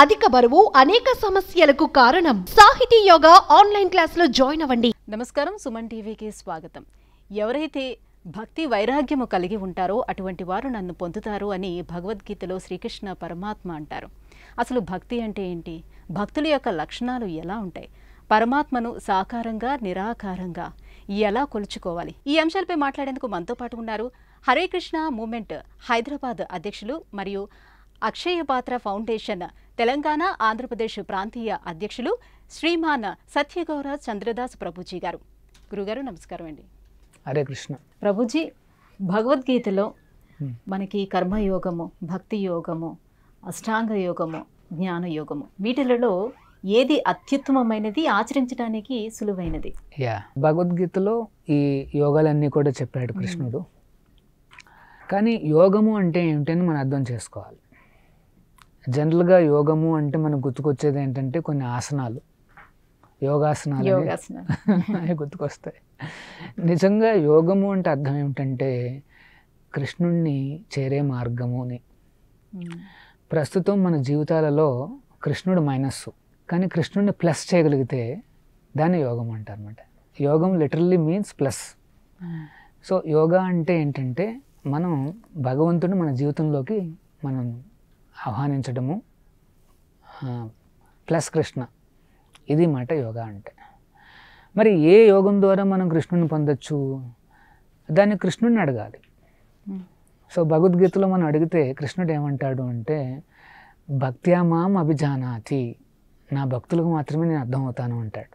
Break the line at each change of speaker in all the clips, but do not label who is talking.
అధిక బరువు అనేక సమస్యలకు కారణం సాహితీ యోగ ఆన్లైన్ క్లాస్లో జాయిన్ అవ్వండి నమస్కారం సుమన్ టీవీకి స్వాగతం ఎవరైతే భక్తి వైరాగ్యము కలిగి ఉంటారో అటువంటి వారు నన్ను పొందుతారు అని భగవద్గీతలో శ్రీకృష్ణ పరమాత్మ అంటారు అసలు భక్తి అంటే ఏంటి భక్తుల యొక్క లక్షణాలు ఎలా ఉంటాయి పరమాత్మను సాకారంగా నిరాకారంగా ఎలా కొలుచుకోవాలి ఈ అంశాలపై మాట్లాడేందుకు మనతో పాటు ఉన్నారు హరే కృష్ణ మూమెంట్ హైదరాబాద్ అధ్యక్షులు మరియు అక్షయ పాత్ర ఫౌండేషన్ తెలంగాణ ఆంధ్రప్రదేశ్ ప్రాంతీయ అధ్యక్షులు శ్రీమాన్ సత్యగౌర చంద్రదాస్ ప్రభుజీ గారు గురుగారు నమస్కారం అండి హరే కృష్ణ ప్రభుజీ భగవద్గీతలో మనకి కర్మయోగము భక్తి యోగము అష్టాంగ యోగము జ్ఞాన యోగము వీటిలలో ఏది అత్యుత్తమమైనది ఆచరించడానికి సులువైనది యా భగవద్గీతలో ఈ యోగాలన్నీ కూడా చెప్పాడు కృష్ణుడు కానీ యోగము అంటే ఏమిటని మనం అర్థం చేసుకోవాలి జనరల్గా యోగము అంటే మనకు గుర్తుకొచ్చేది ఏంటంటే కొన్ని ఆసనాలు యోగాసనాలు యోగాసనాలు గుర్తుకొస్తాయి నిజంగా యోగము అంటే అర్థం ఏమిటంటే కృష్ణుణ్ణి చేరే మార్గము అని ప్రస్తుతం మన జీవితాలలో కృష్ణుడు మైనస్ కానీ కృష్ణుడిని ప్లస్ చేయగలిగితే దాన్ని యోగం అనమాట యోగం literally means plus so yoga అంటే ఏంటంటే మనం భగవంతుడిని మన జీవితంలోకి మనం ఆహ్వానించడము ప్లస్ కృష్ణ ఇది మాట యోగా అంటే మరి ఏ యోగం ద్వారా మనం కృష్ణుని పొందొచ్చు దాన్ని కృష్ణుని అడగాలి సో భగవద్గీతలో మనం అడిగితే కృష్ణుడు ఏమంటాడు అంటే భక్త్యా మాం అభిజానాతి నా భక్తులకు మాత్రమే నేను అర్థమవుతాను అంటాడు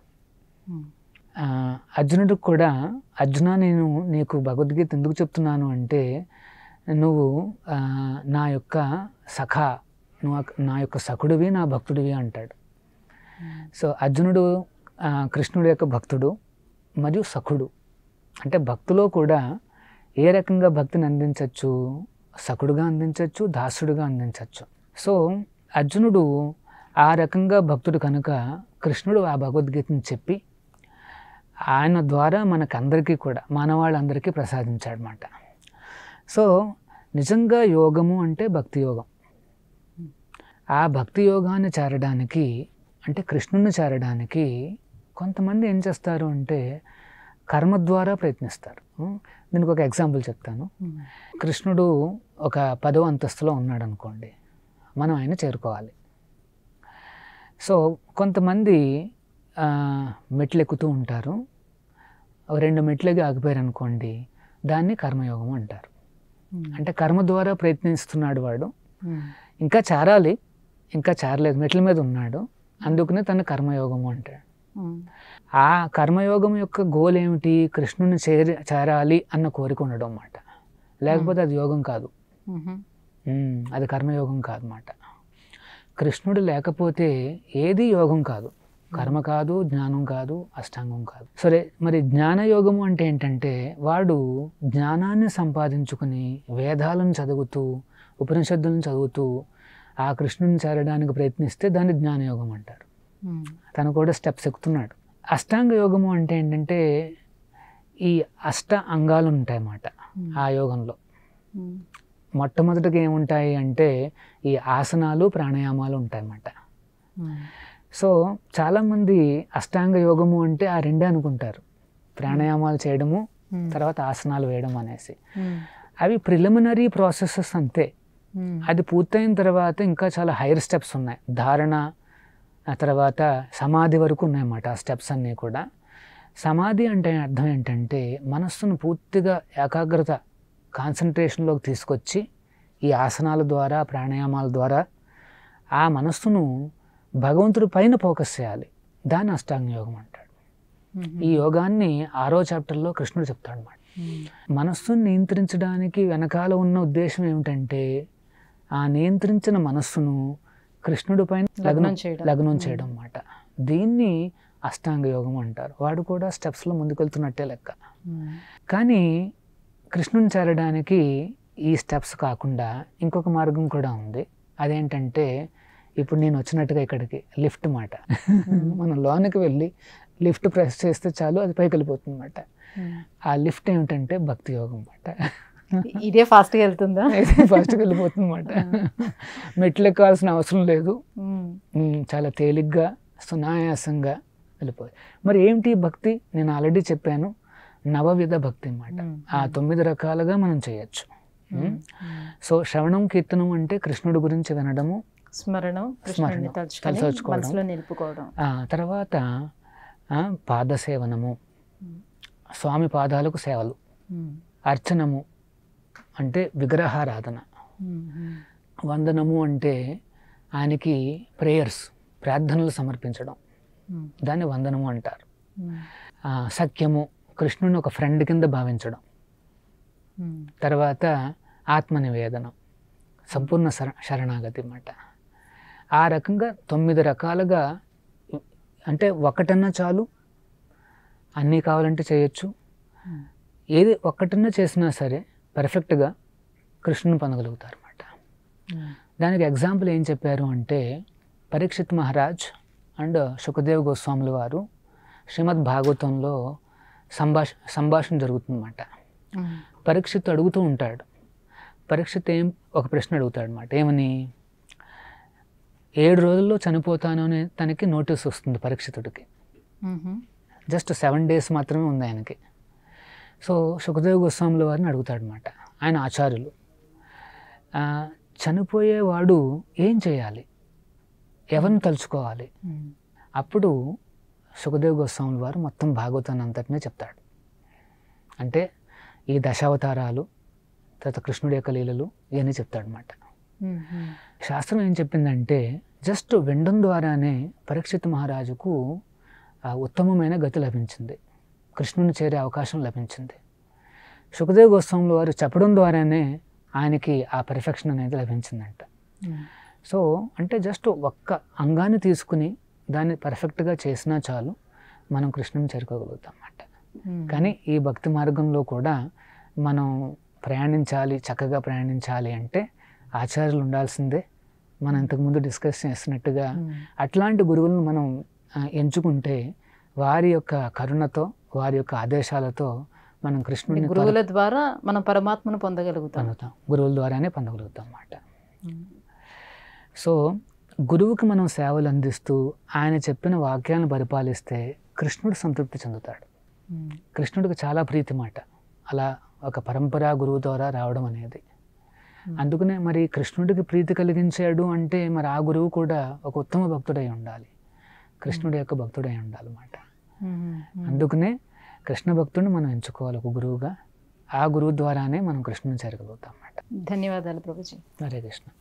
అర్జునుడికి కూడా అర్జున నేను నీకు భగవద్గీత ఎందుకు చెప్తున్నాను అంటే నువ్వు నా యొక్క సఖ నువ్వు నా యొక్క సఖుడివి నా భక్తుడివి అంటాడు సో అర్జునుడు కృష్ణుడు యొక్క భక్తుడు మరియు సఖుడు అంటే భక్తులో కూడా ఏ రకంగా భక్తిని అందించవచ్చు సఖుడుగా అందించవచ్చు దాసుడుగా అందించవచ్చు సో అర్జునుడు ఆ రకంగా భక్తుడు కనుక కృష్ణుడు ఆ భగవద్గీతను చెప్పి ఆయన ద్వారా మనకందరికీ కూడా మానవాళ్ళందరికీ ప్రసాదించాడనమాట సో నిజంగా యోగము అంటే భక్తి యోగం ఆ భక్తి యోగాన్ని చేరడానికి అంటే కృష్ణుని చేరడానికి కొంతమంది ఏం చేస్తారు అంటే కర్మ ద్వారా ప్రయత్నిస్తారు దీనికి ఒక ఎగ్జాంపుల్ చెప్తాను కృష్ణుడు ఒక పదో అంతస్తులో ఉన్నాడు అనుకోండి మనం ఆయన చేరుకోవాలి సో కొంతమంది మెట్లు ఎక్కుతూ ఉంటారు రెండు మెట్లకి ఆగిపోయారు అనుకోండి దాన్ని కర్మయోగం అంటారు అంటే కర్మ ద్వారా ప్రయత్నిస్తున్నాడు వాడు ఇంకా చేరాలి ఇంకా చేరలేదు మెట్ల మీద ఉన్నాడు అందుకనే తను కర్మయోగము అంటాడు ఆ కర్మయోగం యొక్క గోల్ ఏమిటి కృష్ణుని చేరి చేరాలి అన్న కోరిక ఉండడం అన్నమాట లేకపోతే అది యోగం కాదు అది కర్మయోగం కాదన్నమాట కృష్ణుడు లేకపోతే ఏది యోగం కాదు కర్మ కాదు జ్ఞానం కాదు అష్టాంగం కాదు సరే మరి జ్ఞానయోగము అంటే ఏంటంటే వాడు జ్ఞానాన్ని సంపాదించుకుని వేదాలను చదువుతూ ఉపనిషత్తులను చదువుతూ ఆ కృష్ణుని చేరడానికి ప్రయత్నిస్తే దాన్ని జ్ఞానయోగం అంటారు తను కూడా స్టెప్స్ ఎక్కుతున్నాడు అష్టాంగ యోగము అంటే ఏంటంటే ఈ అష్ట అంగాలు ఉంటాయన్నమాట ఆ యోగంలో మొట్టమొదటిగా ఏముంటాయి అంటే ఈ ఆసనాలు ప్రాణాయామాలు ఉంటాయన్నమాట సో చాలామంది అష్టాంగ యోగము అంటే ఆ రెండే అనుకుంటారు ప్రాణాయామాలు చేయడము తర్వాత ఆసనాలు వేయడం అనేసి అవి ప్రిలిమినరీ ప్రాసెసెస్ అంతే అది పూర్తయిన తర్వాత ఇంకా చాలా హైయర్ స్టెప్స్ ఉన్నాయి ధారణ ఆ తర్వాత సమాధి వరకు ఉన్నాయన్నమాట ఆ స్టెప్స్ అన్నీ కూడా సమాధి అంటే అర్థం ఏంటంటే మనస్సును పూర్తిగా ఏకాగ్రత కాన్సన్ట్రేషన్లోకి తీసుకొచ్చి ఈ ఆసనాల ద్వారా ప్రాణాయామాల ద్వారా ఆ మనస్సును భగవంతుడి పైన ఫోకస్ చేయాలి దాన్ని అష్టాంగ యోగం అంటాడు ఈ యోగాన్ని ఆరో చాప్టర్లో కృష్ణుడు చెప్తాడు అనమాట మనస్సును నియంత్రించడానికి వెనకాల ఉన్న ఉద్దేశం ఏమిటంటే ఆ నియంత్రించిన మనస్సును కృష్ణుడి పైన లగ్నం చేయడం లగ్నం చేయడం అనమాట దీన్ని అష్టాంగ యోగం అంటారు వాడు కూడా స్టెప్స్లో ముందుకెళ్తున్నట్టే లెక్క కానీ కృష్ణుని చేరడానికి ఈ స్టెప్స్ కాకుండా ఇంకొక మార్గం కూడా ఉంది అదేంటంటే ఇప్పుడు నేను వచ్చినట్టుగా ఇక్కడికి లిఫ్ట్ మాట మనం లోనికి వెళ్ళి లిఫ్ట్ ప్రెస్ చేస్తే చాలు అది పైకి వెళ్ళిపోతుంది అనమాట hmm. ఆ లిఫ్ట్ ఏమిటంటే భక్తి యోగం అనమాట ఇదే ఫాస్ట్గా వెళ్తుందా ఫాస్ట్గా వెళ్ళిపోతుంది అనమాట hmm. మెట్లు ఎక్కాల్సిన అవసరం లేదు hmm. చాలా తేలిగ్గా సునాయాసంగా వెళ్ళిపోయి మరి ఏమిటి భక్తి నేను ఆల్రెడీ చెప్పాను నవవిధ భక్తి అనమాట ఆ తొమ్మిది రకాలుగా మనం చేయొచ్చు సో శ్రవణం కీర్తనం అంటే కృష్ణుడి గురించి వినడము స్మరణం స్మరణం తలుచుకోవడం తర్వాత పాద సేవనము స్వామి పాదాలకు సేవలు అర్చనము అంటే విగ్రహారాధన వందనము అంటే ఆయనకి ప్రేయర్స్ ప్రార్థనలు సమర్పించడం దాన్ని వందనము అంటారు సఖ్యము కృష్ణుని ఒక ఫ్రెండ్ కింద భావించడం తర్వాత ఆత్మ నివేదనం సంపూర్ణ శర శరణాగతి అన్నమాట ఆ రకంగా తొమ్మిది రకాలుగా అంటే ఒకటన్నా చాలు అన్నీ కావాలంటే చేయొచ్చు ఏది ఒక్కటన్నా చేసినా సరే పర్ఫెక్ట్గా కృష్ణుని పొందగలుగుతారు అనమాట hmm. దానికి ఎగ్జాంపుల్ ఏం చెప్పారు అంటే పరీక్షిత్ మహారాజ్ అండ్ సుఖదేవ్ గోస్వాముల వారు శ్రీమద్ భాగవతంలో సంభాష సంభాషణ జరుగుతుందన్నమాట hmm. పరీక్షిత్ అడుగుతూ ఉంటాడు పరీక్షిత్ ఏం ఒక ప్రశ్న అడుగుతాడు అనమాట ఏమని ఏడు రోజుల్లో చనిపోతాను అని తనకి నోటీస్ వస్తుంది పరీక్షితుడికి జస్ట్ సెవెన్ డేస్ మాత్రమే ఉంది ఆయనకి సో సుఖదేవ్ గోస్వాముల వారిని అడుగుతాడనమాట ఆయన ఆచార్యులు చనిపోయేవాడు ఏం చేయాలి ఎవరిని తలుచుకోవాలి అప్పుడు సుఖదేవ్ గోస్వాముల వారు మొత్తం భాగవతాన్ని అంతటినే చెప్తాడు అంటే ఈ దశావతారాలు తర్వాత కృష్ణుడి యొక్క లీలలు ఇవన్నీ చెప్తాడనమాట శాస్త్రం ఏం చెప్పిందంటే జస్ట్ వినడం ద్వారానే పరీక్షిత్ మహారాజుకు ఉత్తమమైన గతి లభించింది కృష్ణుని చేరే అవకాశం లభించింది సుఖదేవ గోస్వాములు వారు చెప్పడం ద్వారానే ఆయనకి ఆ పర్ఫెక్షన్ అనేది లభించిందంట hmm. సో అంటే జస్ట్ ఒక్క అంగాన్ని తీసుకుని దాన్ని పర్ఫెక్ట్గా చేసినా చాలు మనం కృష్ణుని చేరుకోగలుగుతాం అన్నమాట hmm. కానీ ఈ భక్తి మార్గంలో కూడా మనం ప్రయాణించాలి చక్కగా ప్రయాణించాలి అంటే ఆచార్యులు ఉండాల్సిందే మనం ఇంతకుముందు డిస్కస్ చేసినట్టుగా hmm. అట్లాంటి గురువులను మనం ఎంచుకుంటే వారి యొక్క కరుణతో వారి యొక్క ఆదేశాలతో మనం కృష్ణుని గురువుల ద్వారా మనం పరమాత్మను పొందగలుగుతాం గురువుల ద్వారానే పొందగలుగుతాం అన్నమాట hmm. సో గురువుకి మనం సేవలు అందిస్తూ ఆయన చెప్పిన వాక్యాలను పరిపాలిస్తే కృష్ణుడు సంతృప్తి చెందుతాడు hmm. కృష్ణుడికి చాలా ప్రీతి మాట అలా ఒక పరంపరా గురువు ద్వారా రావడం అనేది Hmm. అందుకనే మరి కృష్ణుడికి ప్రీతి కలిగించాడు అంటే మరి ఆ గురువు కూడా ఒక ఉత్తమ భక్తుడై ఉండాలి కృష్ణుడి hmm. యొక్క భక్తుడై ఉండాలన్నమాట hmm. అందుకనే కృష్ణ భక్తుడిని మనం ఎంచుకోవాలి ఒక గురువుగా ఆ గురువు ద్వారానే మనం కృష్ణుని చేరగలుగుతాం అన్నమాట ధన్యవాదాలు ప్రభుజీ హరే కృష్ణ